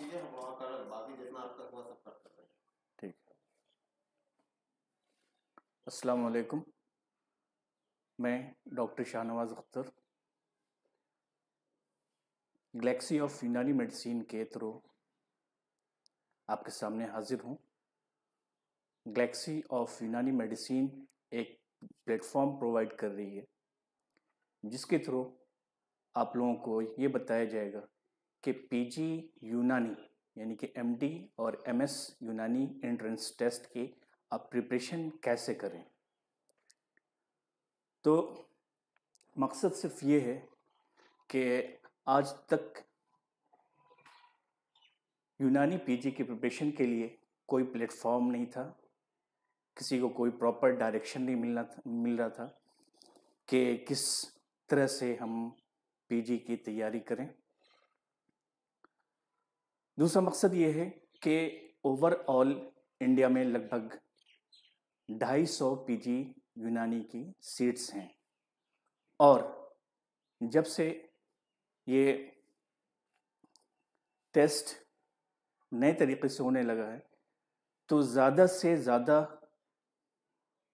चीजें हम कर बाकी जितना आपका हुआ सब रहे ठीक अस्सलाम वालेकुम मैं doctor Shahnawaz Akhtar galaxy of Unani medicine के थ्रू आपके सामने हाजिर हूँ गलेक्सी ऑफ यूनानी मेडिसिन एक प्लेटफॉर्म प्रोवाइड कर रही है जिसके थ्रू आप लोगों को ये बताया जाएगा कि पीजी यूनानी यानी कि एमडी और एमएस यूनानी एंट्रेंस टेस्ट के आप प्रिपरेशन कैसे करें तो मकसद सिर्फ ये है कि आज तक यूनानी पीजी की प्रिपरेशन के लिए कोई प्लेटफॉर्म नहीं था किसी को कोई प्रॉपर डायरेक्शन नहीं मिलना था मिल रहा था कि किस तरह से हम पीजी की तैयारी करें दूसरा मकसद ये है कि ओवरऑल इंडिया में लगभग 250 सौ यूनानी की सीट्स हैं और जब से ये टेस्ट नए तरीके से होने लगा है तो ज़्यादा से ज़्यादा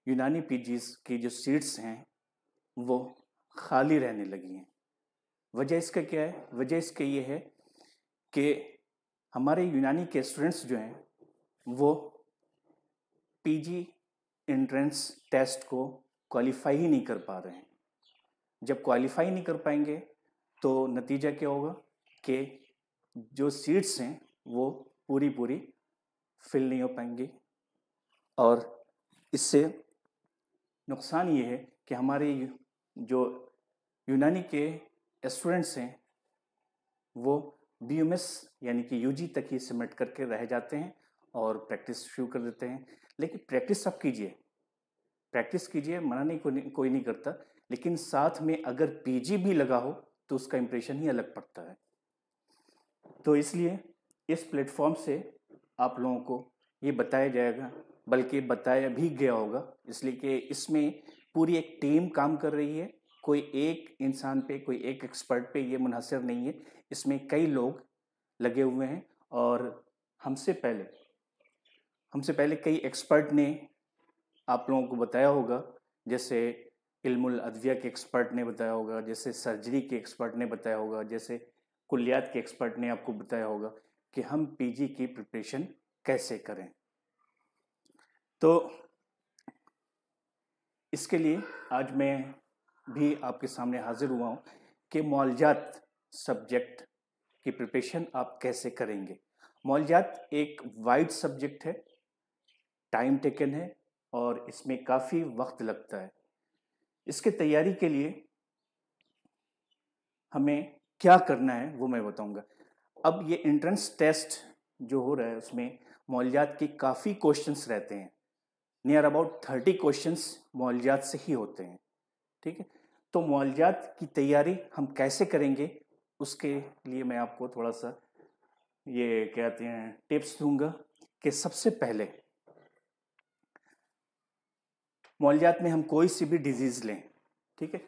यूनानी पी की जो सीट्स हैं वो खाली रहने लगी हैं वजह इसका क्या है वजह इसका ये है कि हमारे यूनानी के स्टूडेंट्स जो हैं वो पीजी एंट्रेंस टेस्ट को क्वालिफाई ही नहीं कर पा रहे हैं जब क्वालिफाई नहीं कर पाएंगे तो नतीजा क्या होगा कि जो सीट्स हैं वो पूरी पूरी फिल नहीं हो पाएंगी और इससे नुकसान ये है कि हमारे जो यूनानी के स्टूडेंट्स हैं वो बी एम एस यानी कि यू जी तक ही सिमट करके रह जाते हैं और प्रैक्टिस शुरू कर देते हैं लेकिन प्रैक्टिस आप कीजिए प्रैक्टिस कीजिए मना नहीं कोई नहीं, कोई नहीं करता लेकिन साथ में अगर पीजी भी लगा हो तो उसका इम्प्रेशन ही अलग पड़ता है तो इसलिए इस प्लेटफॉर्म से आप लोगों को ये बताया जाएगा बल्कि बताया भी गया होगा इसलिए कि इसमें पूरी एक टीम काम कर रही है कोई एक इंसान पे कोई एक एक्सपर्ट पे ये मुनहसर नहीं है इसमें कई लोग लगे हुए हैं और हमसे पहले हमसे पहले कई एक्सपर्ट ने आप लोगों को बताया होगा जैसे इल्मुल अदविया के एक्सपर्ट ने बताया होगा जैसे सर्जरी के एक्सपर्ट ने बताया होगा जैसे कुलियात के एक्सपर्ट ने आपको बताया होगा कि हम पीजी की प्रिपरेशन कैसे करें तो इसके लिए आज मैं भी आपके सामने हाजिर हुआ हूँ कि मुआलजात सब्जेक्ट की प्रिपरेशन आप कैसे करेंगे मौलजात एक वाइड सब्जेक्ट है टाइम टेकन है और इसमें काफ़ी वक्त लगता है इसके तैयारी के लिए हमें क्या करना है वो मैं बताऊंगा अब ये एंट्रेंस टेस्ट जो हो रहा है उसमें मौलजात के काफ़ी क्वेश्चंस रहते हैं नियर अबाउट थर्टी क्वेश्चंस मौलजात से ही होते हैं ठीक है तो मौलजात की तैयारी हम कैसे करेंगे उसके लिए मैं आपको थोड़ा सा ये कहते हैं टिप्स दूंगा कि सबसे पहले मौलियात में हम कोई सी भी डिजीज़ लें ठीक है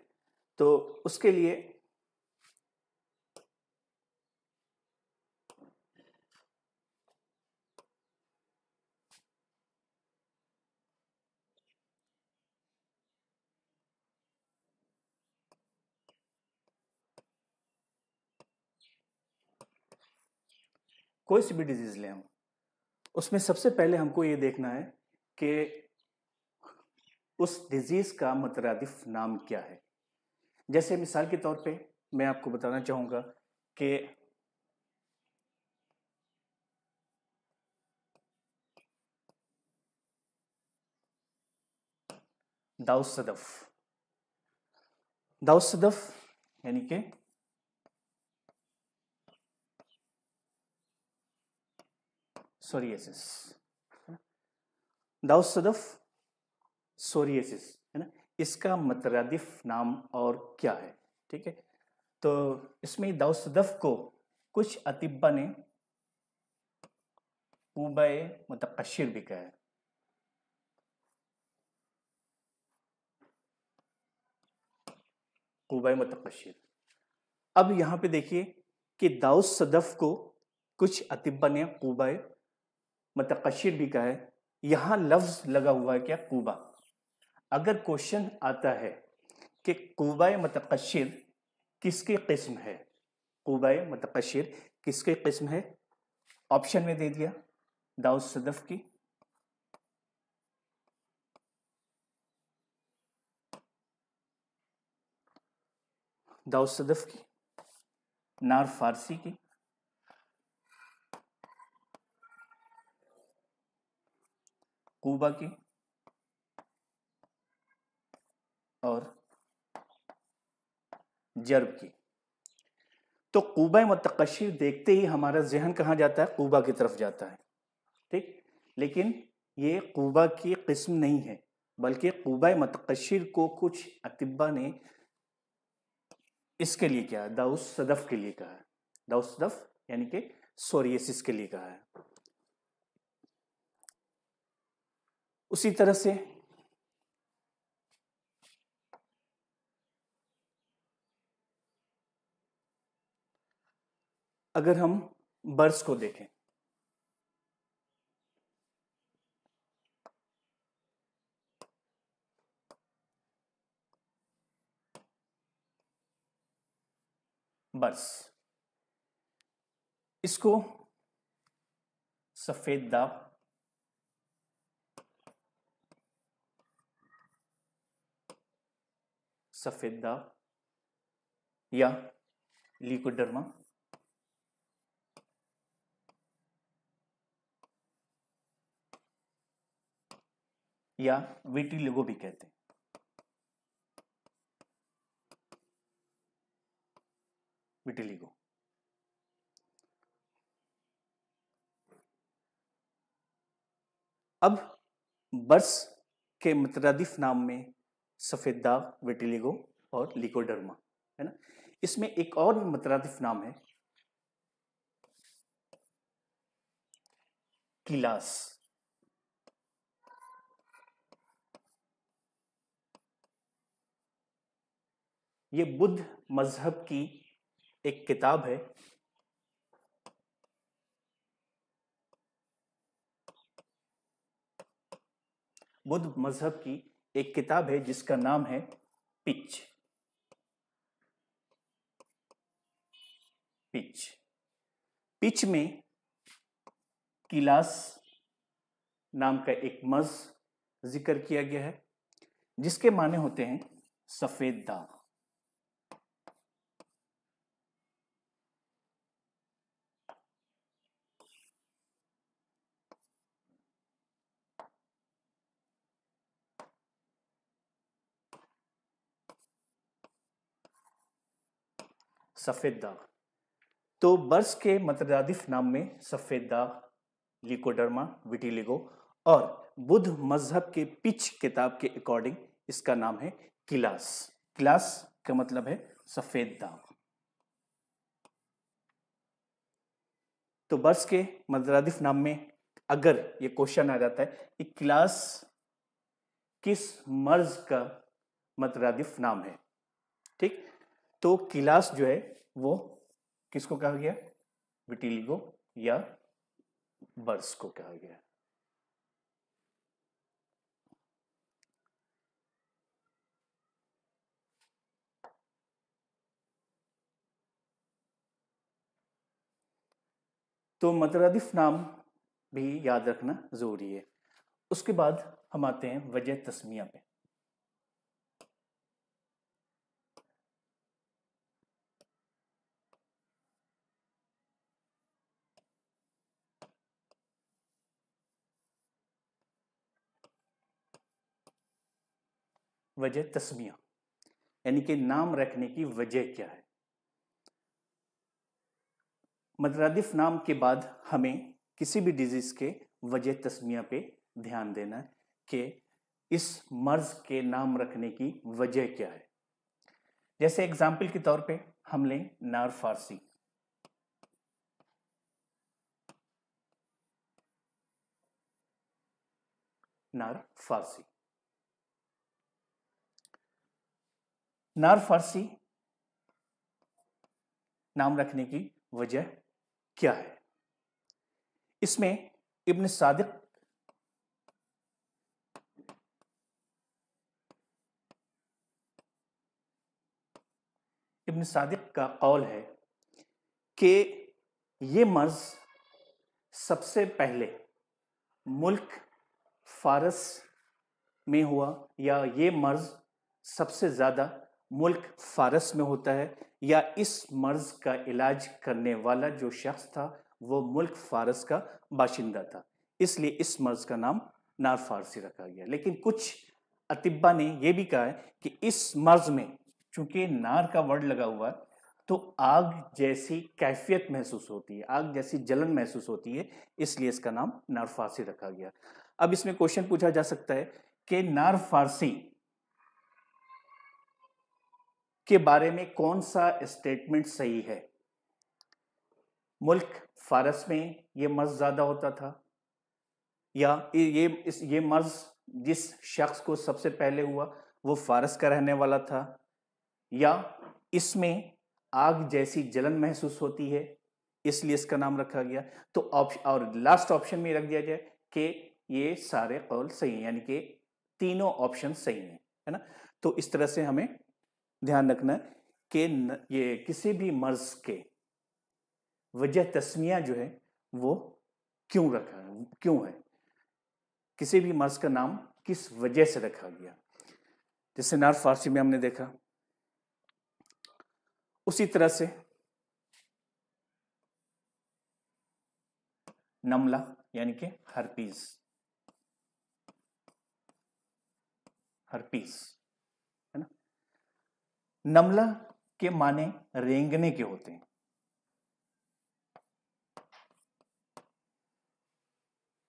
तो उसके लिए कोई सी भी डिजीज ले हम उसमें सबसे पहले हमको ये देखना है कि उस डिजीज का मतरादिफ नाम क्या है जैसे मिसाल के तौर पे मैं आपको बताना चाहूंगा कि दाउसदफ दाउसदफ यानी कि सोरिएसिस है ना दाउसदफ सोरिएसिस है ना इसका मतरदफ नाम और क्या है ठीक है तो इसमें दाउसदफ को कुछ अतिब्बा ने पूबा मतकशर मतलब भी कहा है कुबा मतकशर मतलब अब यहां पे देखिए कि दाऊद सदफ को कुछ अतिब्बा ने कुबा मतकशिर भी कहा है यहाँ लफ्ज लगा हुआ है क्या कूबा अगर क्वेश्चन आता है कि कूबा मतकशिर किसकी किस्म है कूबा मतकशिर किसकी किस्म है ऑप्शन में दे दिया दाऊद सदफ की दाऊद सदफ की नार फारसी की कूबा की और जर्ब की तो कुबा मतकशी देखते ही हमारा जहन कहाँ जाता है कूबा की तरफ जाता है ठीक लेकिन ये कूबा की किस्म नहीं है बल्कि कूबा मतकशर को कुछ अतिबा ने इसके लिए कहा दाउस सदफ के लिए कहा है दाउस सदफ यानी कि सोरियसिस के लिए कहा है उसी तरह से अगर हम बर्स को देखें बर्स इसको सफेद दाब सफेद या लिकोडर्मा या लिगो भी कहते हैं लिगो अब बर्स के मुतरदिफ नाम में सफ़ेद दाग वेटिलिगो और लिकोडर्मा है ना इसमें एक और मतरादिफ नाम है किलास ये बुद्ध मजहब की एक किताब है बुद्ध मजहब की एक किताब है जिसका नाम है पिच पिच पिच में किलास नाम का एक मज जिक्र किया गया है जिसके माने होते हैं सफेद दाग सफ़ेद दाग तो बर्स के मतदादिफ नाम में सफ़ेद दाग लिकोडर्मा विटिलिगो और बुद्ध मजहब के पिच किताब के अकॉर्डिंग इसका नाम है किलास किलास का मतलब है सफ़ेद दाग तो बर्स के मतदादिफ नाम में अगर ये क्वेश्चन आ जाता है कि क्लास किस मर्ज का मतदादिफ नाम है ठीक तो किलास जो है वो किसको कहा गया विटिलिगो या बर्स को कहा गया तो मतरादिफ नाम भी याद रखना ज़रूरी है उसके बाद हम आते हैं वजह तस्मिया पे वजह तस्मिया यानी कि नाम रखने की वजह क्या है मदरादिफ नाम के बाद हमें किसी भी डिजीज़ के वजह तस्मिया पे ध्यान देना है कि इस मर्ज के नाम रखने की वजह क्या है जैसे एग्जाम्पल के तौर पे हम लें नार फारसी नार फारसी नर फारसी नाम रखने की वजह क्या है इसमें इब्न सादिक इब्न सादिक का कौल है कि ये मर्ज सबसे पहले मुल्क फारस में हुआ या ये मर्ज सबसे ज़्यादा मुल्क फारस में होता है या इस मर्ज का इलाज करने वाला जो शख्स था वो मुल्क फारस का बाशिंदा था इसलिए इस मर्ज का नाम नार फारसी रखा गया लेकिन कुछ अतिब्बा ने यह भी कहा है कि इस मर्ज में चूंकि नार का वर्ड लगा हुआ है तो आग जैसी कैफियत महसूस होती है आग जैसी जलन महसूस होती है इसलिए इसका नाम नार फारसी रखा गया अब इसमें क्वेश्चन पूछा जा सकता है कि नार फारसी के बारे में कौन सा स्टेटमेंट सही है मुल्क फारस में ये मर्ज ज़्यादा होता था या ये इस ये मर्ज जिस शख्स को सबसे पहले हुआ वो फारस का रहने वाला था या इसमें आग जैसी जलन महसूस होती है इसलिए इसका नाम रखा गया तो ऑप्शन और लास्ट ऑप्शन में रख दिया जाए कि ये सारे कौल सही हैं यानी कि तीनों ऑप्शन सही हैं है ना तो इस तरह से हमें ध्यान रखना कि ये किसी भी मर्ज के वजह तस्मिया जो है वो क्यों रखा है क्यों है किसी भी मर्ज का नाम किस वजह से रखा गया जैसे नार फारसी में हमने देखा उसी तरह से नमला यानी कि हरपीज हरपीज नमला के माने रेंगने के होते हैं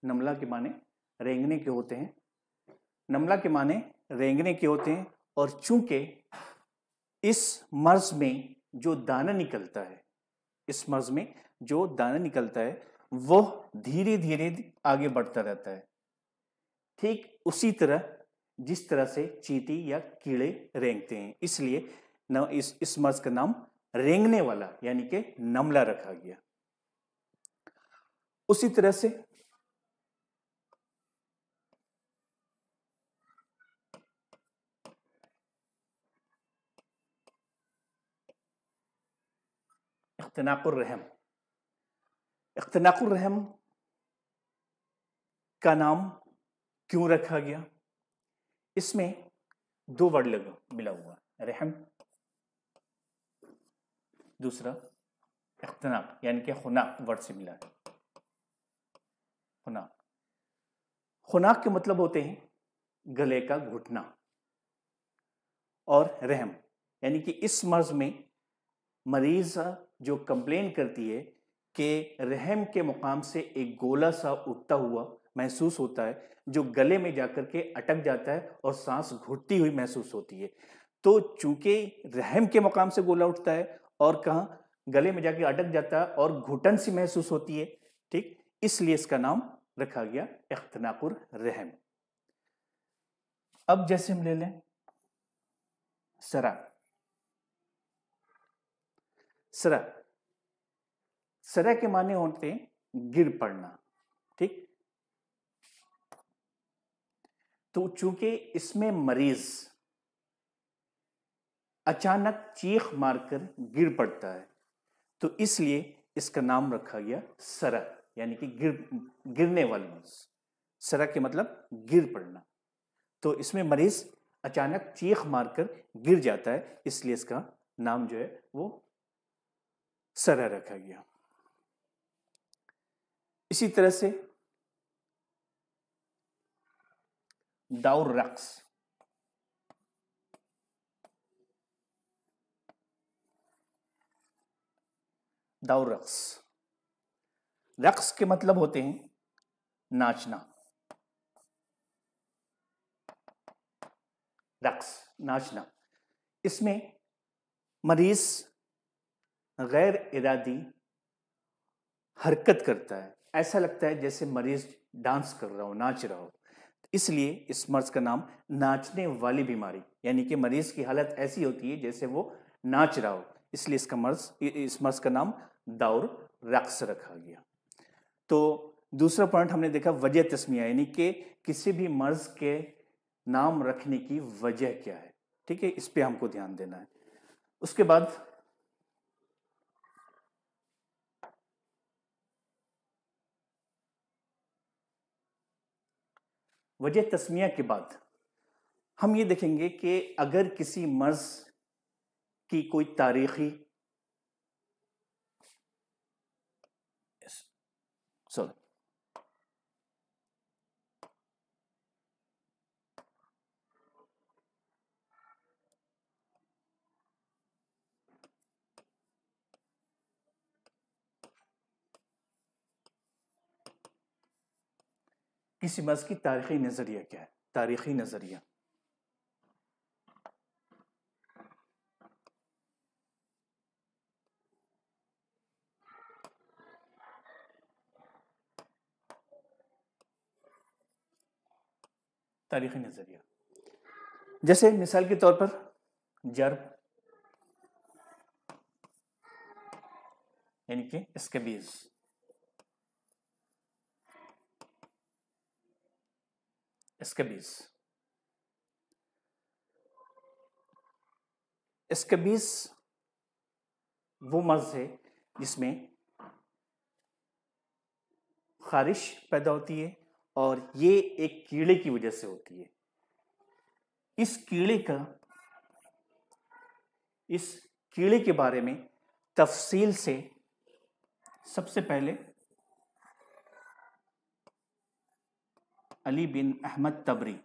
नमला के माने रेंगने के होते हैं नमला के माने रेंगने के होते हैं और चूंकि इस मर्ज में जो दाना निकलता है इस मर्ज में जो दाना निकलता है वो धीरे धीरे आगे बढ़ता रहता है ठीक उसी तरह जिस तरह से चीटी या कीड़े रेंगते हैं इसलिए न इस इस मर्ज का नाम रेंगने वाला यानी कि नमला रखा गया उसी तरह से इख्तनाकुर इख्तनाकुरहम का नाम क्यों रखा गया इसमें दो वर्ड लगा मिला हुआ रहम दूसरा अख्तनाक यानी कि खुनाक वर्ड से मिला है खुनाक खुनाक के मतलब होते हैं गले का घुटना और रहम यानी कि इस मर्ज में मरीज जो कंप्लेन करती है कि रहम के मुकाम से एक गोला सा उठता हुआ महसूस होता है जो गले में जाकर के अटक जाता है और सांस घुटती हुई महसूस होती है तो चूंकि रहम के मकाम से गोला उठता है और कहाँ गले में जाके अटक जाता है और घुटन सी महसूस होती है ठीक इसलिए इसका नाम रखा गया अख्तनापुर रहम अब जैसे हम ले लें सरा सरा सरा के माने होते हैं गिर पड़ना ठीक तो चूंकि इसमें मरीज अचानक चीख मारकर गिर पड़ता है तो इसलिए इसका नाम रखा गया सरा यानी कि गिर गिरने वाली मरीज सरा के मतलब गिर पड़ना तो इसमें मरीज अचानक चीख मारकर गिर जाता है इसलिए इसका नाम जो है वो सरा रखा गया इसी तरह से रक्स दाउर रक्स रक्स के मतलब होते हैं नाचना रक्स नाचना इसमें मरीज गैर इरादी हरकत करता है ऐसा लगता है जैसे मरीज डांस कर रहा हो नाच रहा हो इसलिए इस मर्ज का नाम नाचने वाली बीमारी यानी कि मरीज की हालत ऐसी होती है जैसे वो नाच रहा हो इसलिए इसका मर्ज इस मर्ज का नाम दाउर रक्स रखा गया तो दूसरा पॉइंट हमने देखा वजह तस्मिया यानी कि किसी भी मर्ज के नाम रखने की वजह क्या है ठीक है इस पर हमको ध्यान देना है उसके बाद वजह तस्मिया के बाद हम ये देखेंगे कि अगर किसी मर्ज़ की कोई तारीखी किसी मज की तारीखी नज़रिया क्या है तारीखी नज़रिया तारीखी नज़रिया जैसे मिसाल के तौर पर जर्ब यानी कि स्कबीज़ स्केबीज स्केबीज वो मर्ज है जिसमें खारिश पैदा होती है और ये एक कीड़े की वजह से होती है इस कीड़े का इस कीड़े के बारे में तफसील से सबसे पहले अली बिन अहमद तबरी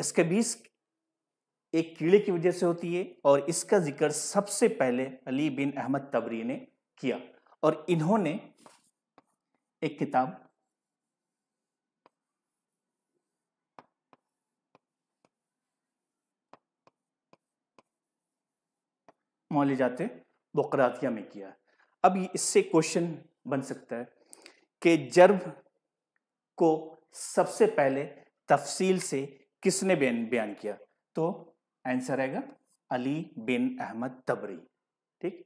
इसके बीस एक कीड़े की वजह से होती है और इसका जिक्र सबसे पहले अली बिन अहमद तबरी ने किया और इन्होंने एक किताब जाते बकरातिया में किया अब इससे क्वेश्चन बन सकता है कि जर्ब को सबसे पहले तफसील से किसने बयान बयान किया तो आंसर आएगा अली बिन अहमद तबरी ठीक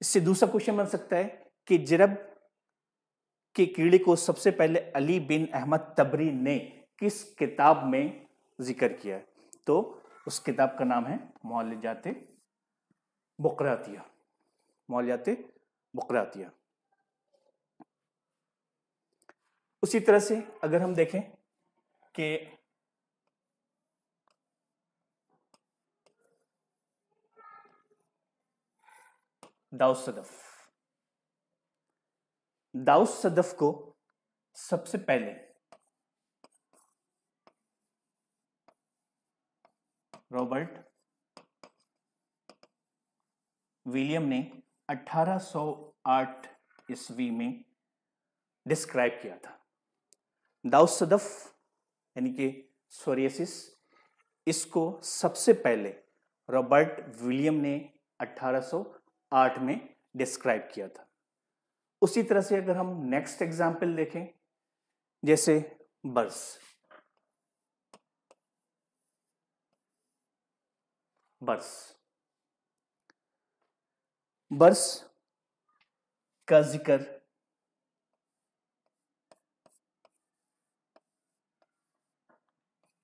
इससे दूसरा क्वेश्चन बन सकता है कि जरब के कीड़े को सबसे पहले अली बिन अहमद तबरी ने किस किताब में जिक्र किया है तो उस किताब का नाम है मोहल्ले जाते बकरातिया मौलियात बकरातिया उसी तरह से अगर हम देखें कि दाउस सदफ दाउस सदफ को सबसे पहले रॉबर्ट विलियम ने 1808 ईस्वी में डिस्क्राइब किया था दाउसदफ यानी कि सोरियसिस इसको सबसे पहले रॉबर्ट विलियम ने 1808 में डिस्क्राइब किया था उसी तरह से अगर हम नेक्स्ट एग्जाम्पल देखें जैसे बर्स बर्स बर्स का जिक्र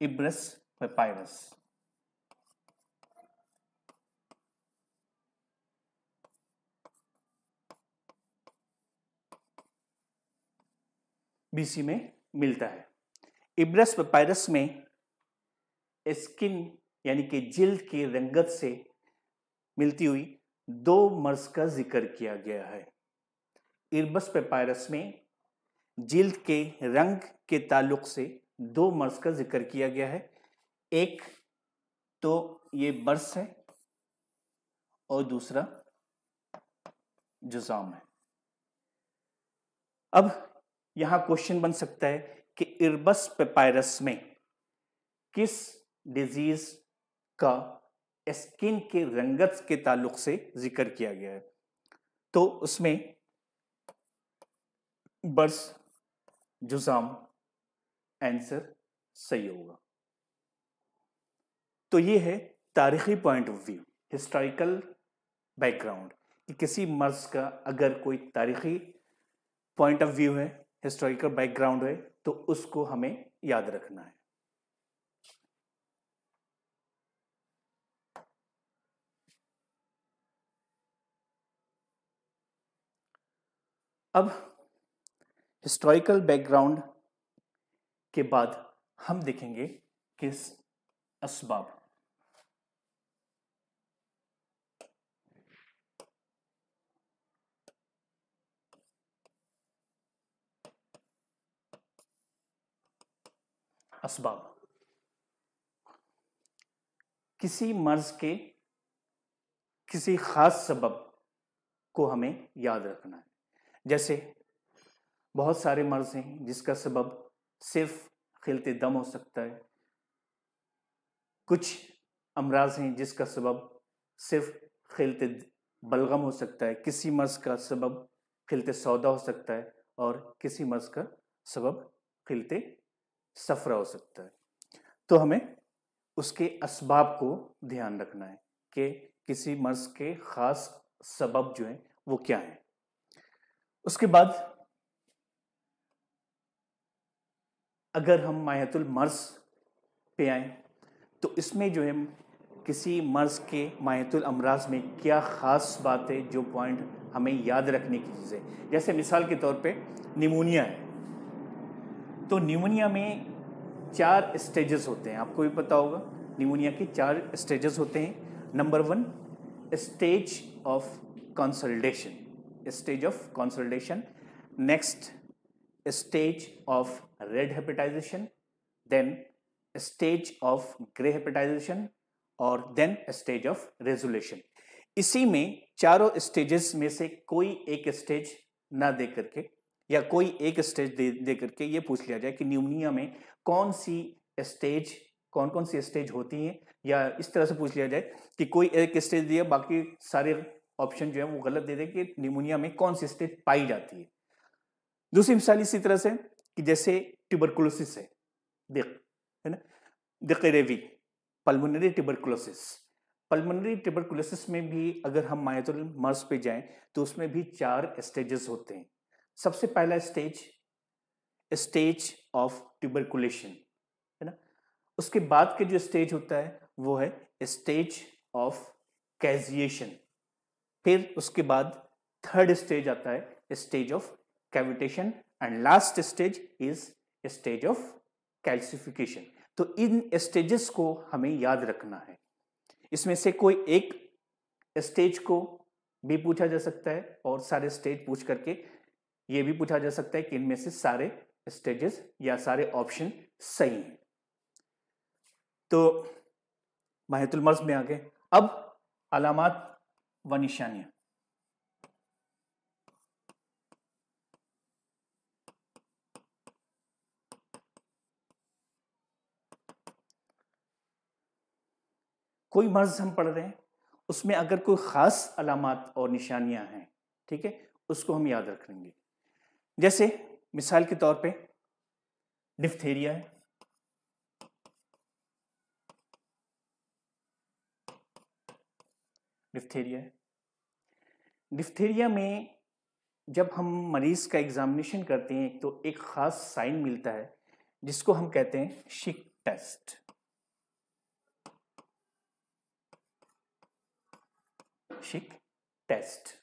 इब्रस पायरस बीसी में मिलता है इब्रस पेपायरस में स्किन यानी कि जिल्द की रंगत से मिलती हुई दो मर्ज का जिक्र किया गया है इर्बस पेपायरस में जिल्द के रंग के ताल्लुक से दो मर्ज का जिक्र किया गया है एक तो ये बर्स है और दूसरा जुजाम है अब यहां क्वेश्चन बन सकता है कि इर्बस पेपायरस में किस डिजीज का स्किन के रंगत के ताल्लुक से जिक्र किया गया है तो उसमें बर्स जुजाम आंसर सही होगा तो ये है तारीखी point of view historical background कि किसी मर्ज का अगर कोई तारीखी पॉइंट ऑफ व्यू है हिस्टोरिकल बैकग्राउंड है तो उसको हमें याद रखना है अब हिस्टोरिकल बैकग्राउंड के बाद हम देखेंगे किस असबाब असबाब किसी मर्ज के किसी खास सबब को हमें याद रखना है जैसे बहुत सारे मर्ज हैं जिसका सबब सिर्फ खिलते दम हो सकता है कुछ अमराज हैं जिसका सबब सिर्फ खिलते बलगम हो सकता है किसी मर्ज का सबब खिलते सौदा हो सकता है और किसी मर्ज का सबब खिलते सफ़रा हो सकता है तो हमें उसके इसबाब को ध्यान रखना है कि किसी मर्ज के ख़ास सबब जो हैं वो क्या हैं उसके बाद अगर हम मायतुल मर्स पे आए तो इसमें जो है किसी मर्ज़ के मायतुल अमराज में क्या ख़ास बात है जो पॉइंट हमें याद रखने की चीज़ है जैसे मिसाल के तौर पे निमोनिया है तो निमोनिया में चार स्टेजेस होते हैं आपको भी पता होगा निमोनिया के चार स्टेजेस होते हैं number one stage of consolidation stage of consolidation, next stage of red hepatization, then stage of grey hepatization और देन स्टेज ऑफ रेजुलेशन इसी में चारों स्टेजेस में से कोई एक स्टेज ना दे करके या कोई एक स्टेज दे दे करके ये पूछ लिया जाए कि न्यूमोनिया में कौन सी स्टेज कौन कौन सी स्टेज होती हैं या इस तरह से पूछ लिया जाए कि कोई एक स्टेज दिया बाकी सारे ऑप्शन जो है वो गलत दे दे कि निमोनिया में कौन सी स्टेज पाई जाती है दूसरी मिसाल इसी तरह से कि जैसे ट्यूबरकुलोसिस है देख है ना रेवी पल्मोनरी ट्यूबरकुलोसिस पल्मोनरी ट्यूबरकुलोसिस में भी अगर हम मायातुल मर्स पे जाएं तो उसमें भी चार स्टेजेस होते हैं सबसे पहला स्टेज स्टेज ऑफ ट्यूबरकुलेशन है ना उसके बाद के जो स्टेज होता है वो है स्टेज ऑफ कैजिएशन फिर उसके बाद थर्ड स्टेज आता है stage of cavitation and last stage is stage of calcification तो इन स्टेजेस को हमें याद रखना है इसमें से कोई एक स्टेज को भी पूछा जा सकता है और सारे स्टेज पूछ करके ये भी पूछा जा सकता है कि इनमें से सारे स्टेजेस या सारे ऑप्शन सही हैं तो माहितुल मर्ज में आ गए अब अलामत वन ईशान्य कोई मर्ज हम पढ़ रहे हैं उसमें अगर कोई ख़ास अलामत और निशानियां हैं ठीक है उसको हम याद रखेंगे जैसे मिसाल के तौर पे डिफ्थेरिया है डिफ्थेरिया है डिफ्थेरिया में जब हम मरीज़ का एग्जामिनेशन करते हैं तो एक ख़ास साइन मिलता है जिसको हम कहते हैं शिक टेस्ट शिक टेस्ट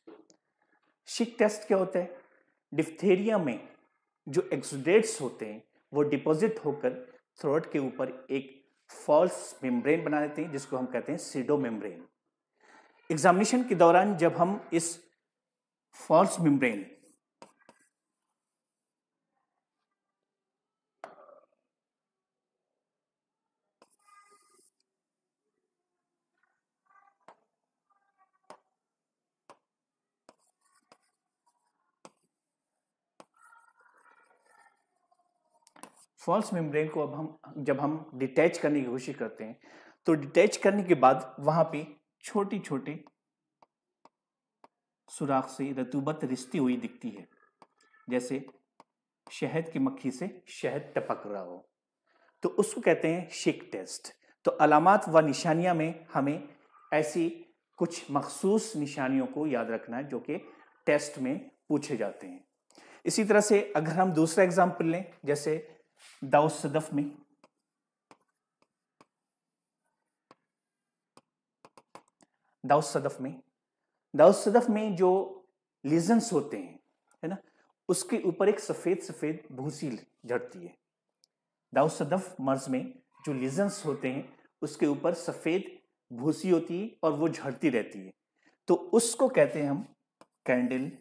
शिक टेस्ट क्या होता है डिफ्थेरिया में जो एक्सुडेट्स होते हैं वो डिपॉजिट होकर थ्रोट के ऊपर एक फॉल्स मेम्ब्रेन बना देते हैं जिसको हम कहते हैं सीडो मेम्ब्रेन एग्जामिनेशन के दौरान जब हम इस फॉल्स मेम्ब्रेन फॉल्स मेम्ब्रेन को अब हम जब हम डिटैच करने की कोशिश करते हैं तो डिटैच करने के बाद वहां पे छोटे छोटे सुराख से रतुबत रिश्ती हुई दिखती है जैसे शहद की मक्खी से शहद टपक रहा हो तो उसको कहते हैं शिक टेस्ट तो अलामत व निशानियां में हमें ऐसी कुछ मखसूस निशानियों को याद रखना है जो कि टेस्ट में पूछे जाते हैं इसी तरह से अगर हम दूसरा एग्जाम्पल लें जैसे दाउसदफ में दाउस सदफ में दाउस सदफ में जो लिजन्स होते हैं है ना उसके ऊपर एक सफ़ेद सफ़ेद भूसी झड़ती है दाउस सदफ मर्ज में जो लिजन्स होते हैं उसके ऊपर सफ़ेद भूसी होती है और वो झड़ती रहती है तो उसको कहते हैं हम कैंडल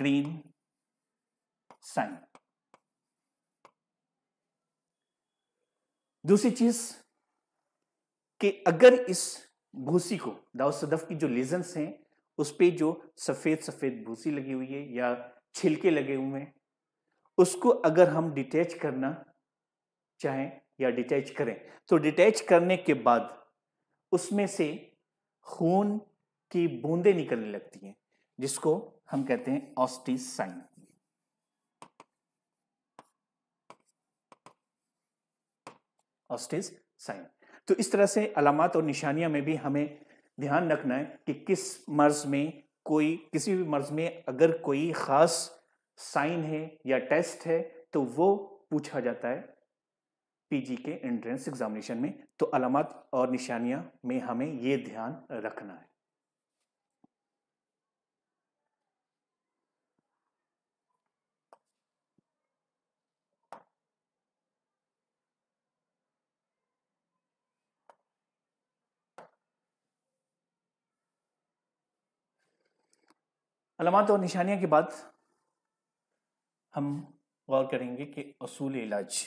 ग्रीन साइन दूसरी चीज़ कि अगर इस भूसी को दाऊ सदफ की जो लेजेंस हैं उस पर जो सफ़ेद सफ़ेद भूसी लगी हुई है या छिलके लगे हुए हैं उसको अगर हम डिटैच करना चाहें या डिटैच करें तो डिटैच करने के बाद उसमें से खून की बूंदें निकलने लगती हैं जिसको हम कहते हैं ऑस्टिस साइन ऑस्टिस साइन तो इस तरह से अलामत और निशानियां में भी हमें ध्यान रखना है कि किस मर्ज में कोई किसी भी मर्ज में अगर कोई ख़ास साइन है या टेस्ट है तो वो पूछा जाता है पीजी के एंट्रेंस एग्जामिनेशन में तो अलामत और निशानियाँ में हमें ये ध्यान रखना है अलामत तो और निशानियाँ के बाद हम गौर करेंगे कि असूल इलाज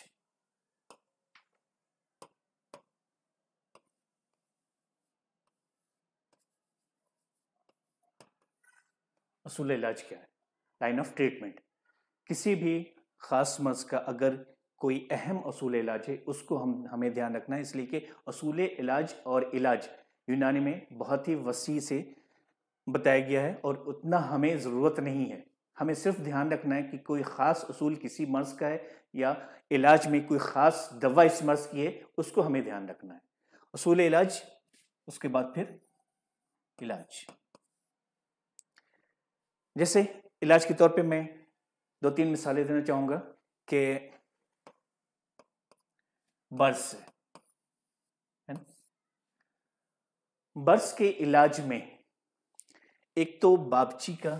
असूल इलाज क्या है लाइन ऑफ ट्रीटमेंट किसी भी ख़ास मर्ज का अगर कोई अहम असूल इलाज है उसको हम हमें ध्यान रखना है इसलिए कि असूल इलाज और इलाज यूनानी में बहुत ही वसी से बताया गया है और उतना हमें ज़रूरत नहीं है हमें सिर्फ ध्यान रखना है कि कोई ख़ास असूल किसी मर्ज़ का है या इलाज में कोई ख़ास दवा इस मर्ज़ की है उसको हमें ध्यान रखना है असूल इलाज उसके बाद फिर इलाज जैसे इलाज के तौर पे मैं दो तीन मिसालें देना चाहूँगा कि बर्स है बर्स के इलाज में एक तो बापची का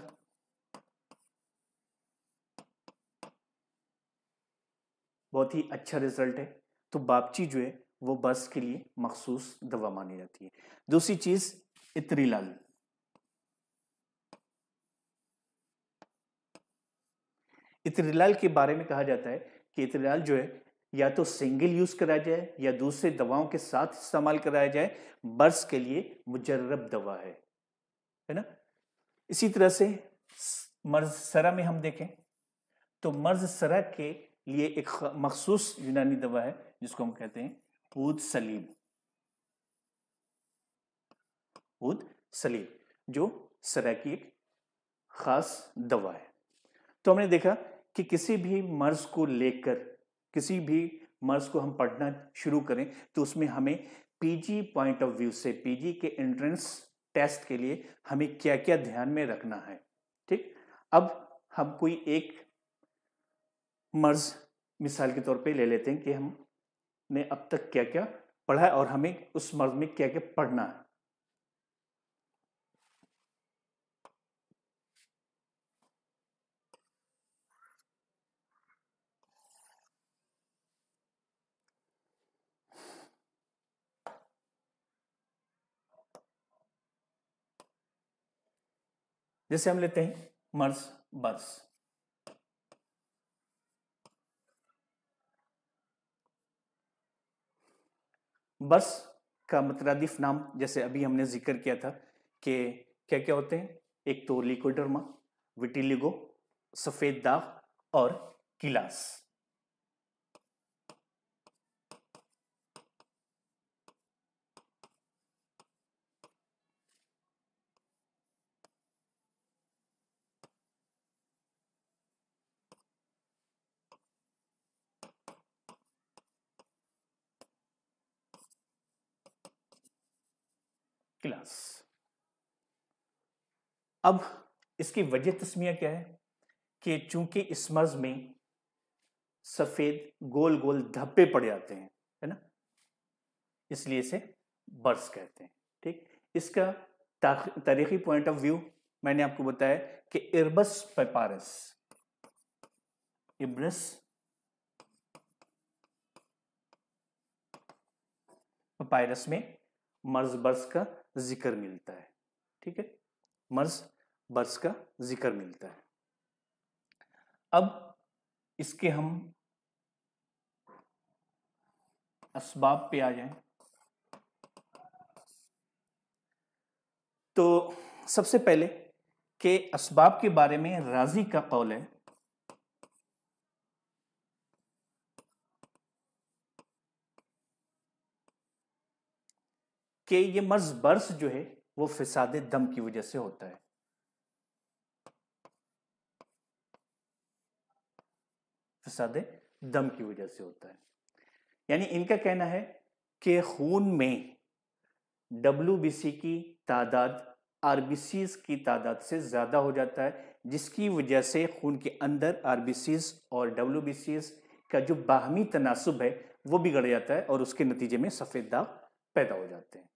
बहुत ही अच्छा रिजल्ट है तो बापची जो है वो बस के लिए मखसूस दवा मानी जाती है दूसरी चीज इतरीलाल इतरीलाल के बारे में कहा जाता है कि इतरीलाल जो है या तो सिंगल यूज कराया जाए या दूसरे दवाओं के साथ इस्तेमाल कराया जाए बर्स के लिए मुजर्रब दवा है है ना इसी तरह से मर्ज सरा में हम देखें तो मर्ज सरा के लिए एक मखसूस यूनानी दवा है जिसको हम कहते हैं पूत सलीम पूत सलीम जो सरा की एक खास दवा है तो हमने देखा कि किसी भी मर्ज को लेकर किसी भी मर्ज को हम पढ़ना शुरू करें तो उसमें हमें पीजी पॉइंट ऑफ व्यू से पीजी के एंट्रेंस टेस्ट के लिए हमें क्या क्या ध्यान में रखना है ठीक अब हम कोई एक मर्ज मिसाल के तौर पे ले लेते हैं कि हमने अब तक क्या क्या पढ़ा है और हमें उस मर्ज में क्या क्या पढ़ना है जैसे हम लेते हैं मर्स बर्स बस का मतरादिफ नाम जैसे अभी हमने जिक्र किया था कि क्या क्या होते हैं एक तो लिकोडर्मा विटिलिगो सफेद दाग और किलास क्लास अब इसकी वजह तस्मिया क्या है कि चूंकि इस मर्ज में सफेद गोल गोल धब्बे पड़ जाते हैं है ना इसलिए इसे बर्स कहते हैं ठीक इसका तारीखी पॉइंट ऑफ व्यू मैंने आपको बताया कि इर्बस पेपारस इब्रस पपायरस में मर्ज बर्स का जिक्र मिलता है ठीक है मर्स बर्स का जिक्र मिलता है अब इसके हम असबाब पे आ जाए तो सबसे पहले के असबाब के बारे में राजी का कौल है कि ये मर्ज बर्स जो है वो फिसाद दम की वजह से होता है फिसाद दम की वजह से होता है यानी इनका कहना है कि खून में डब्ल्यू की तादाद आर की तादाद से ज़्यादा हो जाता है जिसकी वजह से खून के अंदर आर और डब्ल्यू का जो बाहमी तनासब है वो बिगड़ जाता है और उसके नतीजे में सफ़ेद दाग पैदा हो जाते हैं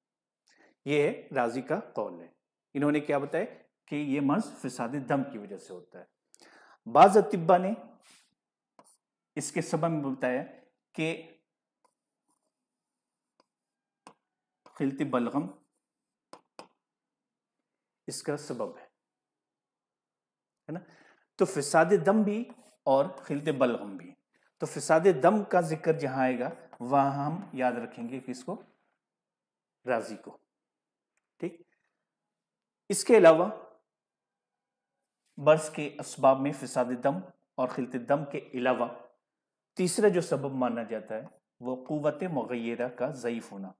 ये है राजी का कौल है इन्होंने क्या बताया कि ये मर्ज फिसाद दम की वजह से होता है बाज ने इसके सबब में बताया कि खिलती बलगम इसका सबब है है ना तो फिसाद दम भी और खिलते बलगम भी तो फिसाद दम का जिक्र जहां आएगा वहां हम याद रखेंगे किसको राजी को इसके अलावा बर्स के इसबाब में फिसाद दम और खिलत दम के अलावा तीसरा जो सबब माना जाता है वो कुत मगैरा का ज़यीफ़ होना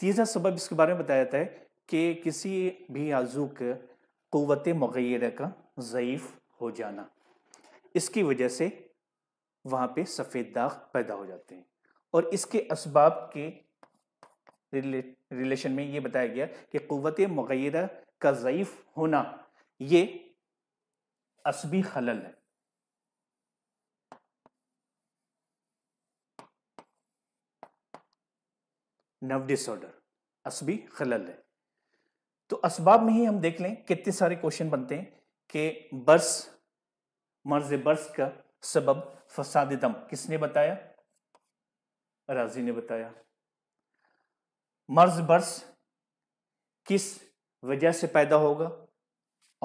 तीसरा सबब इसके बारे में बताया जाता है कि किसी भी आजू के कुत मगैर का ज़यीफ़ हो जाना इसकी वजह से वहाँ पे सफ़ेद दाग पैदा हो जाते हैं और इसके इसबाब के रिले, रिलेशन में ये बताया गया कि कुत मगैर का ज़यीफ़ होना ये असबी खलल है नव डिसऑर्डर असबी खलल है तो इसबाब में ही हम देख लें कितने सारे क्वेश्चन बनते हैं कि बर्स मर्ज बर्स का सबब फसाद दम किसने बताया राजी ने बताया मर्ज बर्स किस वजह से पैदा होगा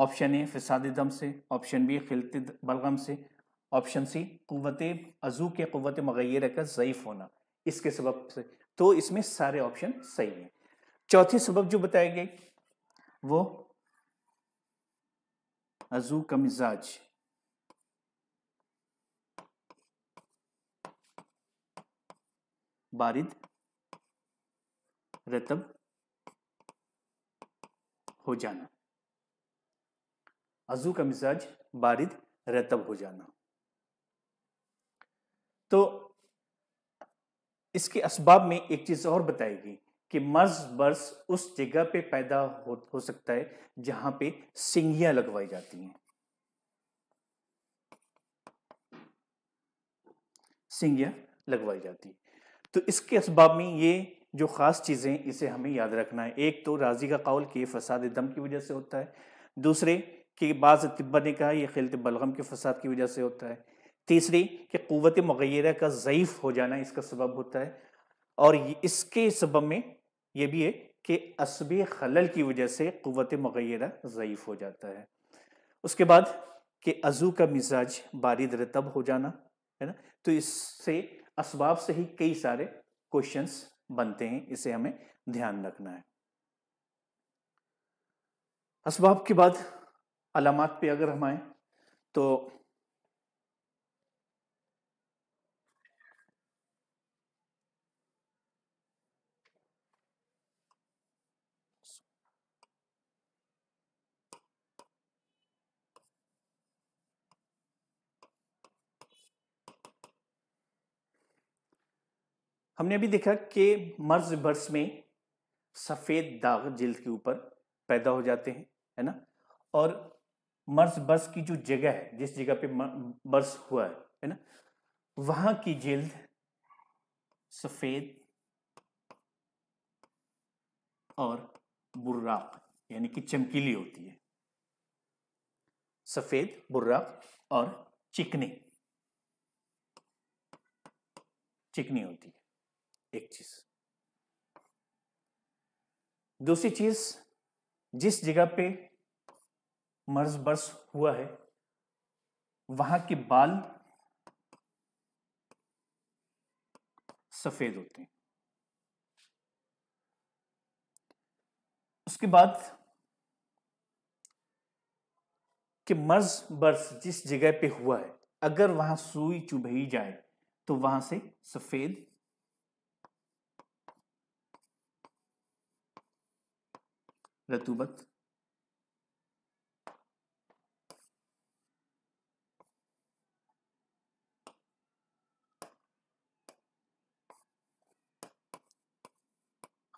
ऑप्शन ए फसाद दम से ऑप्शन बी खिलत बलगम से ऑप्शन सी कुत अजू के कुत मगैर का ज़यीफ़ होना इसके सबब से तो इसमें सारे ऑप्शन सही हैं चौथे सबब जो बताए गए वो अजू का मिजाज बारिद रतब हो जाना अजू का मिजाज बारिद रतब हो जाना तो इसके इसबाब में एक चीज़ और बताएगी कि बर्स उस जगह पे पैदा हो, हो सकता है जहां पे सिंगियां लगवाई जाती हैं सिंगियां लगवाई जाती है तो इसके असबाब में ये जो ख़ास चीज़ें इसे हमें याद रखना है एक तो राजी का कौल कि फसाद दम की वजह से होता है दूसरे कि बाज़ तिब्बा ने कहा यह खिलत बलगम के फसाद की वजह से होता है तीसरी कि कुत मगैरा का ज़यीफ़ हो जाना इसका सबब होता है और इसके सबब में ये भी है कि असब खलल की वजह से क़वत मगैरा ज़यीफ़ हो जाता है उसके बाद कि अज़ू का मिजाज बारिद रतब हो जाना है ना तो इससे इसबाब से ही कई सारे क्वेश्चंस बनते हैं इसे हमें ध्यान रखना है इसबाब के बाद अलामत पे अगर हम आए तो हमने अभी देखा कि मर्ज बर्स में सफ़ेद दाग जल्द के ऊपर पैदा हो जाते हैं है ना और मर्ज बर्स की जो जगह है जिस जगह पे बर्स हुआ है है ना वहाँ की जल्द सफ़ेद और बुर्राक यानी कि चमकीली होती है सफ़ेद बुर्राक और चिकनी चिकनी होती है एक चीज दूसरी चीज जिस जगह पे मर्ज बर्स हुआ है वहां के बाल सफेद होते हैं उसके बाद कि मर्ज बर्स जिस जगह पे हुआ है अगर वहां सुई चुभ जाए तो वहां से सफेद रतुबत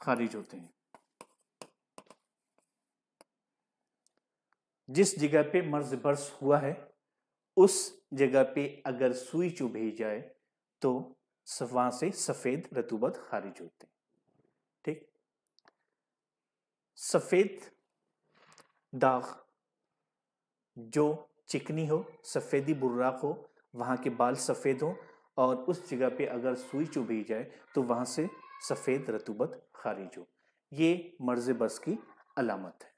खारिज होते हैं जिस जगह पे मर्ज बर्स हुआ है उस जगह पे अगर सुई चुभ जाए तो सफा से सफेद रतुबत खारिज होते हैं सफ़ेद दाग जो चिकनी हो सफ़ेदी बुर्राक हो वहाँ के बाल सफ़ेद हों और उस जगह पे अगर सुई चुभी जाए तो वहाँ से सफ़ेद रतुबत खारिज हो ये मर्ज बस की अलामत है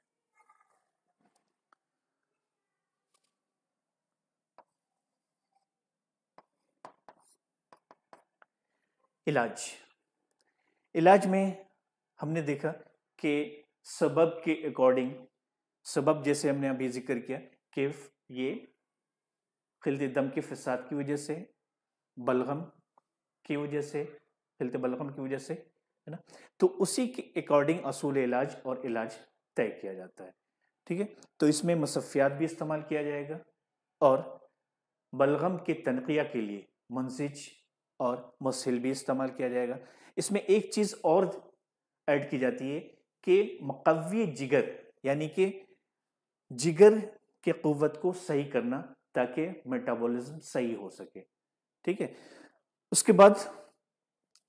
इलाज इलाज में हमने देखा कि सबब के अकॉर्डिंग सबब जैसे हमने अभी जिक्र किया कि ये खिलते दम के फसाद की वजह से बलगम की वजह से खिलते बलगम की वजह से है ना तो उसी के अकॉर्डिंग असूल इलाज और इलाज तय किया जाता है ठीक है तो इसमें मसफियात भी इस्तेमाल किया जाएगा और बलगम के तनकिया के लिए मंजिज और मसिल भी इस्तेमाल किया जाएगा इसमें एक चीज़ और ऐड की जाती है के मकवी जिगर यानी कि जिगर के क़वत को सही करना ताकि मेटाबॉलिज्म सही हो सके ठीक है उसके बाद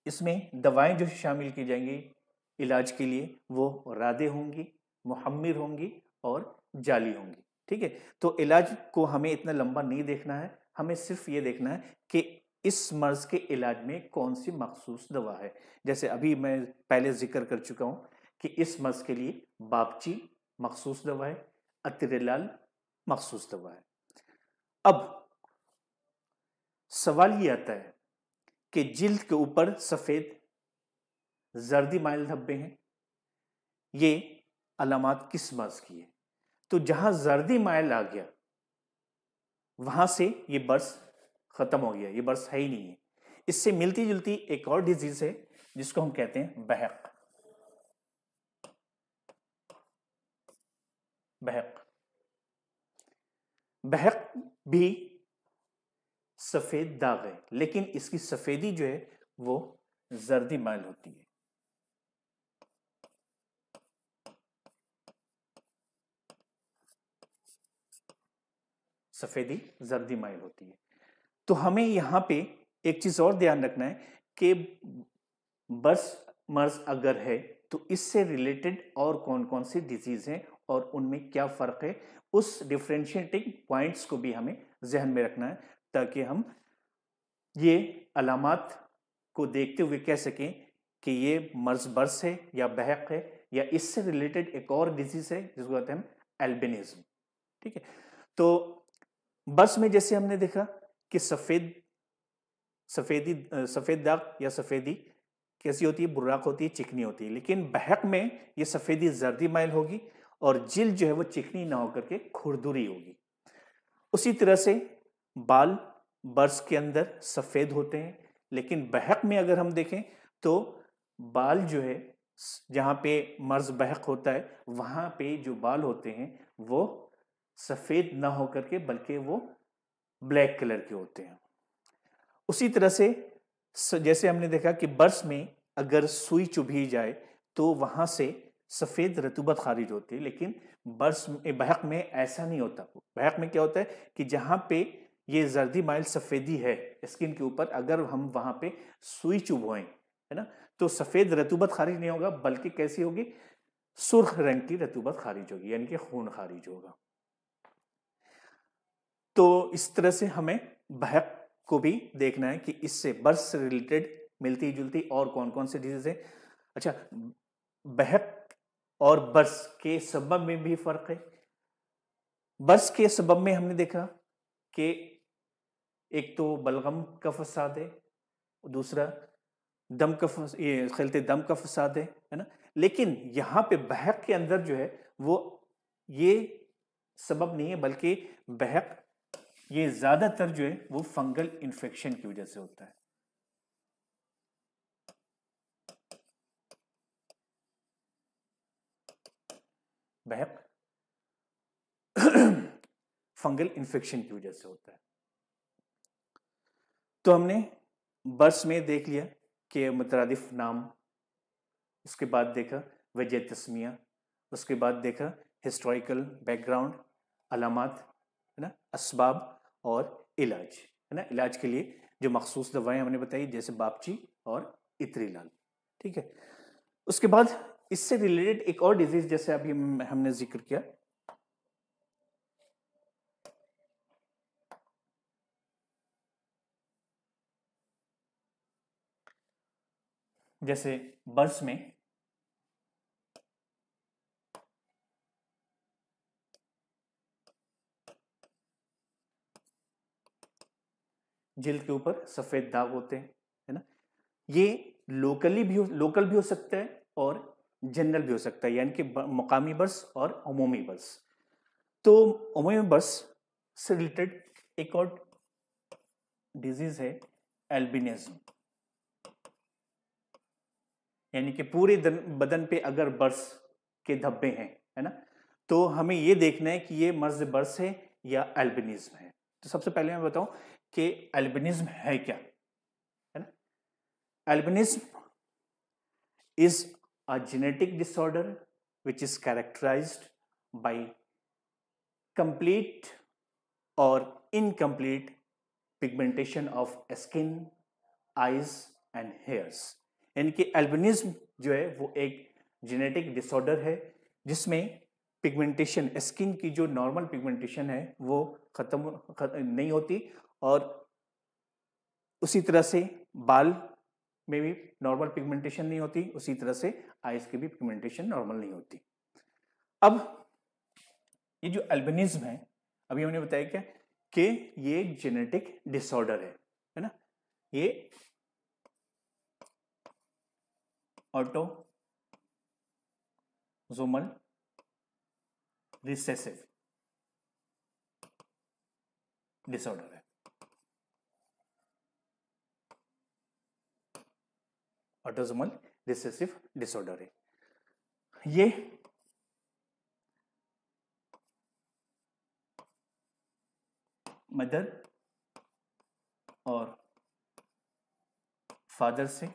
इसमें दवाएं जो शामिल की जाएंगी इलाज के लिए वो रादे होंगी महमिर होंगी और जाली होंगी ठीक है तो इलाज को हमें इतना लंबा नहीं देखना है हमें सिर्फ ये देखना है कि इस मर्ज के इलाज में कौन सी मखसूस दवा है जैसे अभी मैं पहले जिक्र कर चुका हूँ कि इस मर्ज के लिए बापची मखसूस दवा है अतिरलाल मखसूस दवा है अब सवाल ये आता है कि जिल्द के ऊपर सफ़ेद जर्दी माइल धब्बे हैं ये अलामत किस मर्ज की है तो जहां जर्दी माइल आ गया वहां से ये बर्स ख़त्म हो गया ये बर्स है ही नहीं है इससे मिलती जुलती एक और डिजीज़ है जिसको हम कहते हैं बहक बहक बहक भी सफ़ेद दाग है लेकिन इसकी सफ़ेदी जो है वो जर्दी माइल होती है सफ़ेदी जर्दी माइल होती है तो हमें यहां पे एक चीज़ और ध्यान रखना है कि बर्स मर्ज अगर है तो इससे रिलेटेड और कौन कौन सी डिजीज़ हैं और उनमें क्या फ़र्क है उस डिफ्रेंशिएटिंग पॉइंट्स को भी हमें जहन में रखना है ताकि हम ये अलामत को देखते हुए कह सकें कि ये मर्ज बर्स है या बहक है या इससे रिलेटेड एक और डिजीज़ है जिसको कहते हैं एल्बिनिज्म ठीक है तो बर्स में जैसे हमने देखा कि सफ़ेद सफ़ेदी सफ़ेद दाग या सफ़ेदी कैसी होती है बुराक होती है चिकनी होती है लेकिन बहक में ये सफ़ेदी जर्दी माइल होगी और जिल जो है वो चिकनी ना होकर के खुरदुरी होगी उसी तरह से बाल बर्स के अंदर सफ़ेद होते हैं लेकिन बहक में अगर हम देखें तो बाल जो है जहाँ पे मर्ज बहक होता है वहाँ पे जो बाल होते हैं वो सफ़ेद ना होकर के बल्कि वो ब्लैक कलर के होते हैं उसी तरह से जैसे हमने देखा कि बर्स में अगर सुई चुभी जाए तो वहाँ से सफ़ेद रतूबत खारिज होती है लेकिन बर्स बहक में ऐसा नहीं होता बहक में क्या होता है कि जहाँ पे ये जर्दी माइल सफ़ेदी है स्किन के ऊपर अगर हम वहाँ पे सुई चुभोएं है ना तो सफ़ेद रतूबत खारिज नहीं होगा बल्कि कैसी होगी सुर्ख रंग की रतूबत खारिज होगी यानी कि खून खारिज होगा तो इस तरह से हमें बहक को भी देखना है कि इससे बर्स से रिलेटेड मिलती जुलती और कौन कौन से डिजीज है अच्छा बहक और बस के सबब में भी फर्क है बस के सबब में हमने देखा कि एक तो बलगम का फसाद है दूसरा दम का फसा ये खेलते दम का फसाद है है ना लेकिन यहाँ पे बहक के अंदर जो है वो ये सबब नहीं है बल्कि बहक ये ज़्यादातर जो है वो फंगल इन्फेक्शन की वजह से होता है वह फंगल इन्फेक्शन की वजह से होता है तो हमने बर्स में देख लिया कि मुतरदिफ नाम उसके बाद देखा वजह तस्मिया उसके बाद देखा हिस्टोरिकल बैकग्राउंड अलामत है ना इसबाब और इलाज है ना इलाज के लिए जो मखसूस दवाएं हमने बताई जैसे बापची और लाल ठीक है उसके बाद इससे रिलेटेड एक और डिजीज जैसे अभी हमने जिक्र किया जैसे बर्स में जिल के ऊपर सफेद दाग होते हैं है ना ये लोकली भी लोकल भी हो सकता है और जनरल भी हो सकता है यानी कि मकामी बस और अमूमी बस तो अमूमी बस से रिलेटेड एक और डिजीज है एल्बिनिज्म यानी कि पूरे बदन पे अगर बर्स के धब्बे हैं है ना तो हमें ये देखना है कि ये मर्ज बर्स है या एल्बिनिज्म है तो सबसे पहले मैं बताऊं कि एल्बिनिज्म है क्या है ना albinism is a genetic disorder which is characterized by complete or incomplete pigmentation of skin eyes and hairs यानी कि एल्बिनिज्म जो है वो एक जेनेटिक डिसऑर्डर है जिसमें पिगमेंटेशन स्किन की जो नॉर्मल पिगमेंटेशन है वो ख़त्म नहीं होती और उसी तरह से बाल में भी नॉर्मल पिगमेंटेशन नहीं होती उसी तरह से आइस की भी पिगमेंटेशन नॉर्मल नहीं होती अब ये जो एल्बनिज्म है अभी हमने बताया क्या कि ये एक जेनेटिक डिसऑर्डर है है ना ये जोमल रिसेसिव डिसऑर्डर है ऑटोजोमल रिसेसिव डिसऑर्डर है ये मदर और फादर से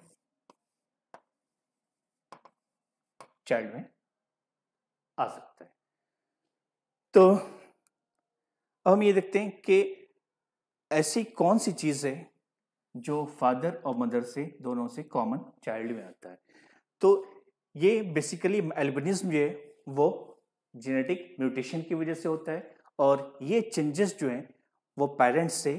चाइल्ड में आ सकता है तो हम ये देखते हैं कि ऐसी कौन सी चीज़ है जो फादर और मदर से दोनों से कॉमन चाइल्ड में आता है तो ये बेसिकली एल्बनिज्म जो है वो जेनेटिक म्यूटेशन की वजह से होता है और ये चेंजेस जो हैं वो पेरेंट्स से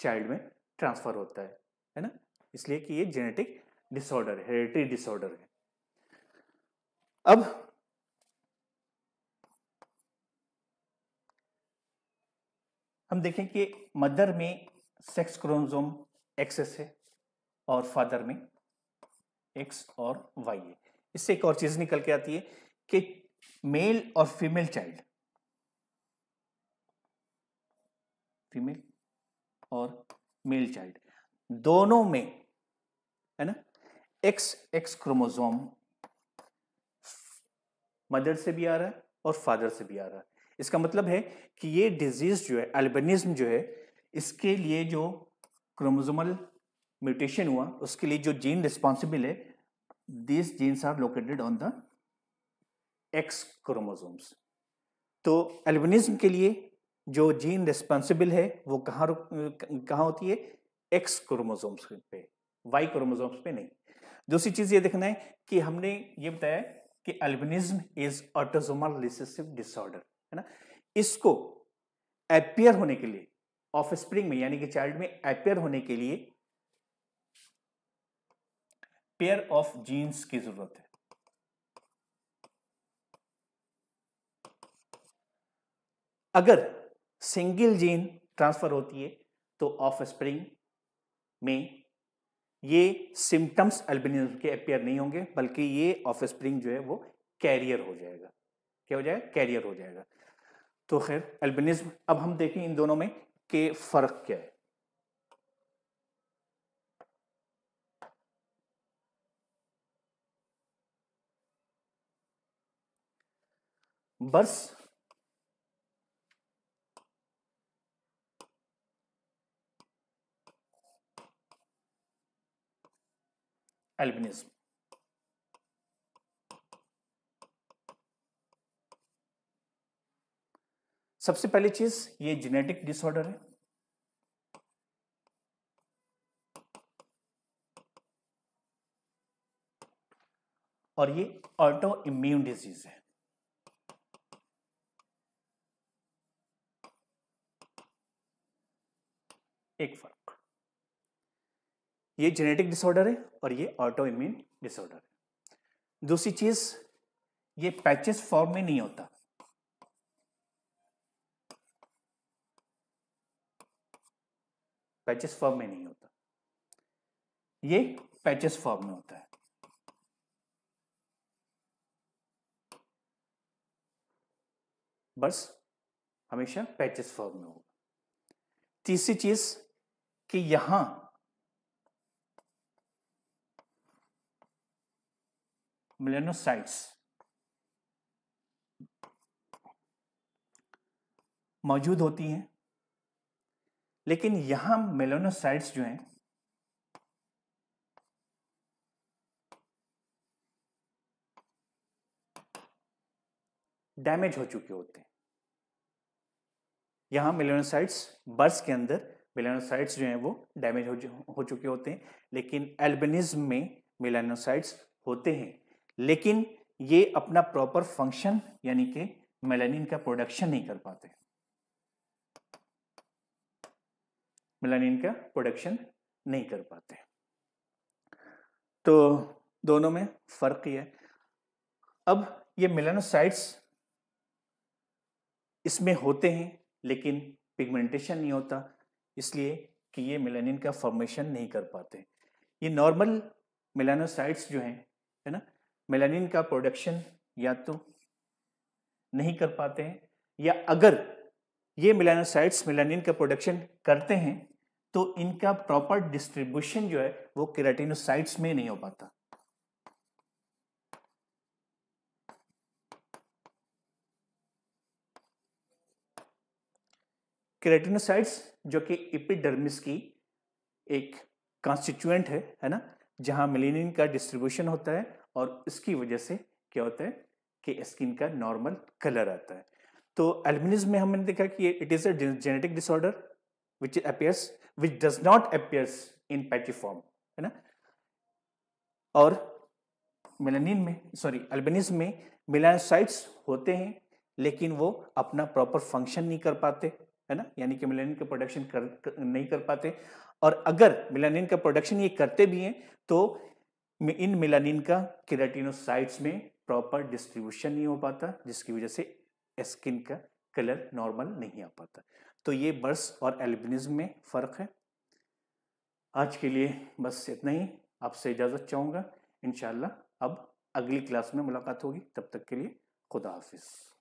चाइल्ड में ट्रांसफ़र होता है है ना इसलिए कि ये जेनेटिक डिसऑर्डर है हेरिटरी डिसऑर्डर है अब हम देखें कि मदर में सेक्स क्रोमोसोम एक्सेस है और फादर में एक्स और वाई है इससे एक और चीज निकल के आती है कि मेल और फीमेल चाइल्ड फीमेल और मेल चाइल्ड दोनों में है ना एक्स एक्स क्रोमोजोम मदर से भी आ रहा है और फादर से भी आ रहा है इसका मतलब है कि ये डिजीज जो है एल्बनिज्म जो है इसके लिए जो क्रोमोजोमल म्यूटेशन हुआ उसके लिए जो जीन रिस्पॉन्सिबल है this genes are located on the X chromosomes तो एल्बनिज्म के लिए जो जीन रिस्पॉन्सिबल है वो कहाँ कहाँ होती है एक्स क्रोमोजोम्स पे वाई क्रोमोजोम्स पे नहीं दूसरी चीज ये देखना है कि हमने ये बताया कि albinism is autosomal recessive disorder है ना इसको एपियर होने के लिए ऑफ स्प्रिंग में यानी कि चाइल्ड में अपेयर होने के लिए पेयर ऑफ जीन्स की जरूरत है अगर सिंगल जीन ट्रांसफर होती है तो ऑफ स्प्रिंग में ये सिम्टम्स एल्बिनिज के अपेयर नहीं होंगे बल्कि ये ऑफ स्प्रिंग जो है वो कैरियर हो जाएगा क्या हो जाएगा कैरियर हो जाएगा तो खैर एल्बिनिज्म अब हम देखें इन दोनों में के फर्क क्या है बस एल्बिनिज्म सबसे पहली चीज ये जेनेटिक डिसऑर्डर है और ये ऑटो इम्यून डिजीज है एक फर्क ये जेनेटिक डिसऑर्डर है और ये ऑटो इम्यून डिसऑर्डर है दूसरी चीज ये पैचेस फॉर्म में नहीं होता पैचेस फॉर्म में नहीं होता ये पैचेस फॉर्म में होता है बस हमेशा पैचेस फॉर्म में होगा तीसरी चीज कि यहां मिलेनोसाइट्स मौजूद होती हैं लेकिन यहां मेलोनोसाइट्स जो हैं डैमेज हो चुके होते हैं यहां मिलोनोसाइट्स बर्स के अंदर मिलेनोसाइट्स जो हैं वो डैमेज हो, हो चुके होते हैं लेकिन एल्बिनिज्म में मिलानोसाइट्स होते हैं लेकिन ये अपना प्रॉपर फंक्शन यानी कि मेलानिन का प्रोडक्शन नहीं कर पाते मेलानिन का प्रोडक्शन नहीं कर पाते तो दोनों में फर्क ही है अब ये मिलानोसाइट्स इसमें होते हैं लेकिन पिगमेंटेशन नहीं होता इसलिए कि ये मिलानिन का फॉर्मेशन नहीं कर पाते ये नॉर्मल मिलानोसाइट्स जो हैं है ना मिलानिन का प्रोडक्शन या तो नहीं कर पाते हैं या अगर ये मिलानोसाइट्स मिलानिन का प्रोडक्शन करते हैं तो इनका प्रॉपर डिस्ट्रीब्यूशन जो है वो केराटिनोसाइट्स में नहीं हो पाता केरेटिनोसाइट्स जो कि इपिडर्मिस की एक कॉन्स्टिट्यूएंट है है ना जहाँ मिलिनिन का डिस्ट्रीब्यूशन होता है और इसकी वजह से क्या होता है कि स्किन का नॉर्मल कलर आता है तो एल्बिनिज में हमने देखा कि it is a genetic disorder which appears which does not appears in patchy form है ना और मेलानिन में सॉरी एल्बिनिज में मिलानोसाइट्स होते हैं लेकिन वो अपना प्रॉपर फंक्शन नहीं कर पाते है ना यानी कि मिलेनिन का प्रोडक्शन कर, कर, नहीं कर पाते और अगर मिलानिन का प्रोडक्शन ये करते भी हैं तो इन मिलानिन का किराटिनोसाइट्स में प्रॉपर डिस्ट्रीब्यूशन नहीं हो पाता जिसकी वजह से स्किन का कलर नॉर्मल नहीं आ पाता तो ये बर्स और एल्बिनिज्म में फ़र्क है आज के लिए बस इतना ही आपसे इजाज़त चाहूँगा इन अब अगली क्लास में मुलाकात होगी तब तक के लिए खुदा हाफिज़